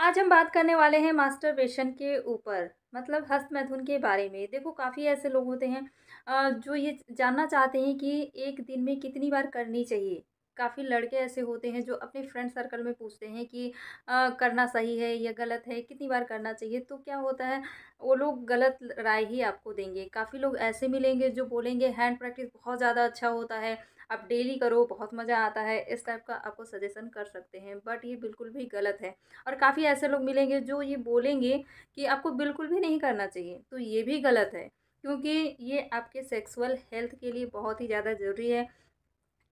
आज हम बात करने वाले हैं मास्टर बेशन के ऊपर मतलब हस्त मैथुन के बारे में देखो काफ़ी ऐसे लोग होते हैं जो ये जानना चाहते हैं कि एक दिन में कितनी बार करनी चाहिए काफ़ी लड़के ऐसे होते हैं जो अपने फ्रेंड सर्कल में पूछते हैं कि आ, करना सही है या गलत है कितनी बार करना चाहिए तो क्या होता है वो लोग गलत राय ही आपको देंगे काफ़ी लोग ऐसे मिलेंगे जो बोलेंगे हैंड प्रैक्टिस बहुत ज़्यादा अच्छा होता है आप डेली करो बहुत मज़ा आता है इस टाइप का आपको सजेशन कर सकते हैं बट ये बिल्कुल भी गलत है और काफ़ी ऐसे लोग मिलेंगे जो ये बोलेंगे कि आपको बिल्कुल भी नहीं करना चाहिए तो ये भी गलत है क्योंकि ये आपके सेक्सुअल हेल्थ के लिए बहुत ही ज़्यादा ज़रूरी है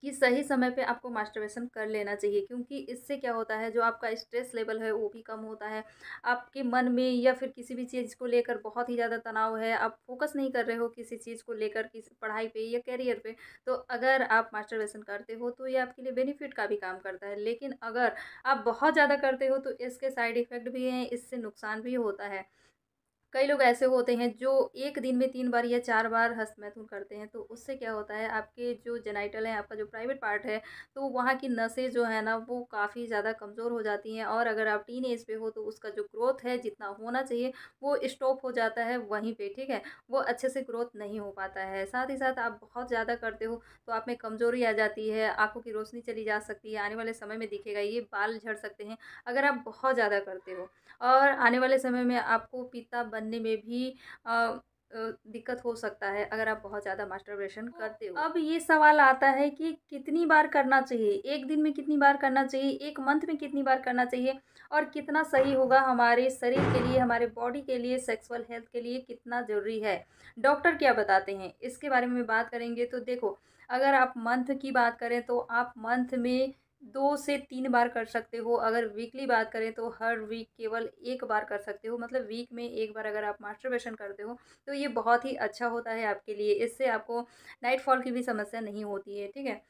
कि सही समय पे आपको मास्टरबेशन कर लेना चाहिए क्योंकि इससे क्या होता है जो आपका स्ट्रेस लेवल है वो भी कम होता है आपके मन में या फिर किसी भी चीज़ को लेकर बहुत ही ज़्यादा तनाव है आप फोकस नहीं कर रहे हो किसी चीज़ को लेकर किसी पढ़ाई पे या कैरियर पे तो अगर आप मास्टरबेशन करते हो तो ये आपके लिए बेनिफिट का भी काम करता है लेकिन अगर आप बहुत ज़्यादा करते हो तो इसके साइड इफ़ेक्ट भी हैं इससे नुकसान भी होता है कई लोग ऐसे होते हैं जो एक दिन में तीन बार या चार बार हस्त मैथुन करते हैं तो उससे क्या होता है आपके जो जेनाइटल है आपका जो प्राइवेट पार्ट है तो वहाँ की नसें जो है ना वो काफ़ी ज़्यादा कमज़ोर हो जाती हैं और अगर आप टीन एज पे हो तो उसका जो ग्रोथ है जितना होना चाहिए वो स्टॉप हो जाता है वहीं पर ठीक है वो अच्छे से ग्रोथ नहीं हो पाता है साथ ही साथ आप बहुत ज़्यादा करते हो तो आप में कमज़ोरी आ जाती है आँखों की रोशनी चली जा सकती है आने वाले समय में दिखेगा ये बाल झड़ सकते हैं अगर आप बहुत ज़्यादा करते हो और आने वाले समय में आपको पिता बनने में भी आ, दिक्कत हो सकता है अगर आप बहुत ज़्यादा मास्टरबेशन हाँ। करते हो अब ये सवाल आता है कि कितनी बार करना चाहिए एक दिन में कितनी बार करना चाहिए एक मंथ में कितनी बार करना चाहिए और कितना सही होगा हमारे शरीर के लिए हमारे बॉडी के लिए सेक्सुअल हेल्थ के लिए कितना ज़रूरी है डॉक्टर क्या बताते हैं इसके बारे में बात करेंगे तो देखो अगर आप मंथ की बात करें तो आप मंथ में दो से तीन बार कर सकते हो अगर वीकली बात करें तो हर वीक केवल एक बार कर सकते हो मतलब वीक में एक बार अगर आप मास्टरबेशन करते हो तो ये बहुत ही अच्छा होता है आपके लिए इससे आपको नाइट फॉल की भी समस्या नहीं होती है ठीक है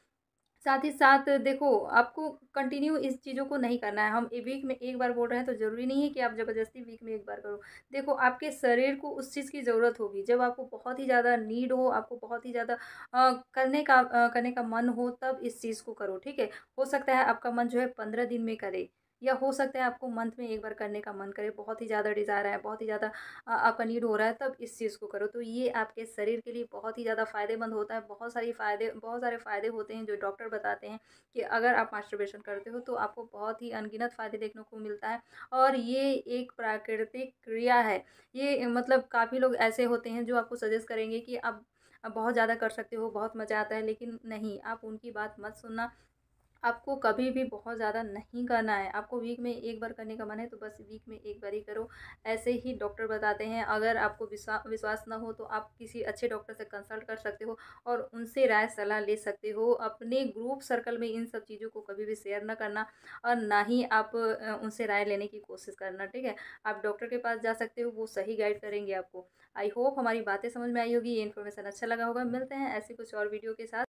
साथ ही साथ देखो आपको कंटिन्यू इस चीज़ों को नहीं करना है हम वीक में एक बार बोल रहे हैं तो ज़रूरी नहीं है कि आप ज़बरदस्ती वीक में एक बार करो देखो आपके शरीर को उस चीज़ की ज़रूरत होगी जब आपको बहुत ही ज़्यादा नीड हो आपको बहुत ही ज़्यादा करने का आ, करने का मन हो तब इस चीज़ को करो ठीक है हो सकता है आपका मन जो है पंद्रह दिन में करे या हो सकता है आपको मंथ में एक बार करने का मन करे बहुत ही ज़्यादा डिज़ायर है बहुत ही ज़्यादा आपका नीड हो रहा है तब इस चीज़ को करो तो ये आपके शरीर के लिए बहुत ही ज़्यादा फ़ायदेमंद होता है बहुत सारी फ़ायदे बहुत सारे फ़ायदे होते हैं जो डॉक्टर बताते हैं कि अगर आप मास्टरबेशन करते हो तो आपको बहुत ही अनगिनत फ़ायदे देखने को मिलता है और ये एक प्राकृतिक क्रिया है ये मतलब काफ़ी लोग ऐसे होते हैं जो आपको सजेस्ट करेंगे कि आप बहुत ज़्यादा कर सकते हो बहुत मज़ा आता है लेकिन नहीं आप उनकी बात मत सुनना आपको कभी भी बहुत ज़्यादा नहीं करना है आपको वीक में एक बार करने का मन है तो बस वीक में एक बार ही करो ऐसे ही डॉक्टर बताते हैं अगर आपको विश्वा विश्वास ना हो तो आप किसी अच्छे डॉक्टर से कंसल्ट कर सकते हो और उनसे राय सलाह ले सकते हो अपने ग्रुप सर्कल में इन सब चीज़ों को कभी भी शेयर ना करना और ना ही आप उनसे राय लेने की कोशिश करना ठीक है आप डॉक्टर के पास जा सकते हो वो सही गाइड करेंगे आपको आई होप हमारी बातें समझ में आई होगी ये इन्फॉर्मेशन अच्छा लगा होगा मिलते हैं ऐसे कुछ और वीडियो के साथ